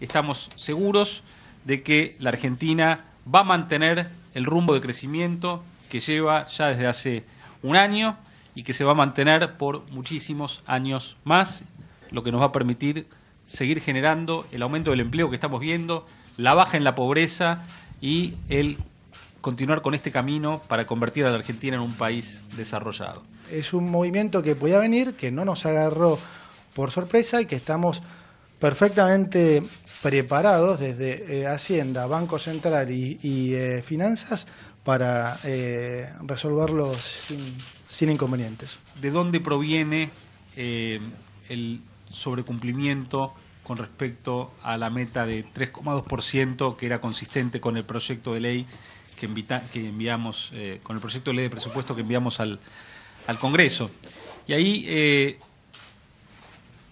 estamos seguros de que la Argentina va a mantener el rumbo de crecimiento que lleva ya desde hace un año y que se va a mantener por muchísimos años más, lo que nos va a permitir seguir generando el aumento del empleo que estamos viendo, la baja en la pobreza y el continuar con este camino para convertir a la Argentina en un país desarrollado. Es un movimiento que podía venir, que no nos agarró por sorpresa y que estamos perfectamente preparados desde eh, Hacienda, Banco Central y, eh, Finanzas para eh, resolverlos sin, inconvenientes. ¿De dónde proviene el sobrecumplimiento con respecto a la meta de 3,2% que era consistente con el proyecto de ley que, enviamos, con el proyecto de ley de presupuesto que enviamos al, al Congreso? Y ahí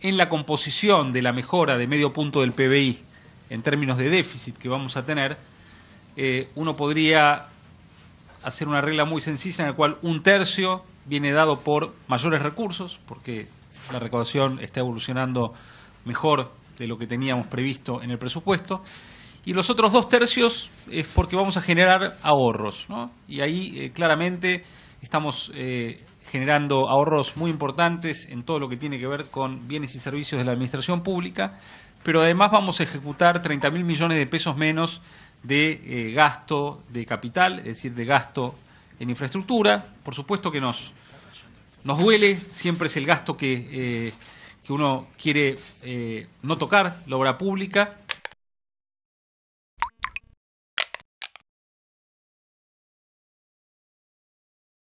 en la composición de la mejora de medio punto del PBI en términos de déficit que vamos a tener, eh, uno podría hacer una regla muy sencilla en la cual un tercio viene dado por mayores recursos, porque la recaudación está evolucionando mejor de lo que teníamos previsto en el presupuesto, y los otros dos tercios es porque vamos a generar ahorros, Y ahí eh, claramente estamos eh, generando ahorros muy importantes en todo lo que tiene que ver con bienes y servicios de la administración pública, pero además vamos a ejecutar 30 mil millones de pesos menos de eh, gasto de capital, es decir, de gasto en infraestructura. Por supuesto que nos, nos duele, siempre es el gasto que, eh, uno quiere eh, no tocar, la obra pública,